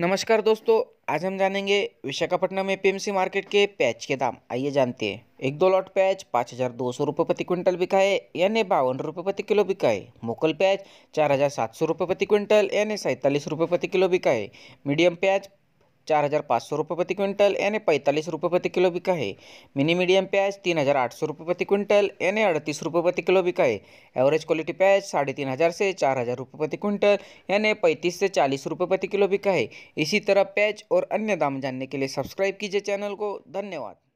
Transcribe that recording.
नमस्कार दोस्तों आज हम जानेंगे विशाखापट्टनम पीएमसी मार्केट के पैच के दाम आइए जानते हैं एक दो लॉट पैच पाँच हज़ार दो सौ रुपये प्रति क्विंटल बिका है यानी बावन रुपये प्रति किलो बिका है मोकल पैच चार हज़ार सात सौ रुपये प्रति क्विंटल यानी सैंतालीस रुपये प्रति किलो बिका है मीडियम पैच चार हज़ार पाँच सौ रुपये प्रति क्विंटल यानी पैंतालीस रुपये प्रति किलो बिका है मिनी मीडियम प्याज तीन हज़ार आठ सौ रुपये प्रति क्विंटल यानी अड़तीस रुपये प्रति किलो बिका है एवरेज क्वालिटी प्याज साढ़े तीन हज़ार से चार हज़ार रुपये प्रति क्विंटल यानी पैंतीस से चालीस रुपये प्रति किलो बिका है इसी तरह प्याज और अन्य दाम जानने के लिए सब्सक्राइब कीजिए चैनल को धन्यवाद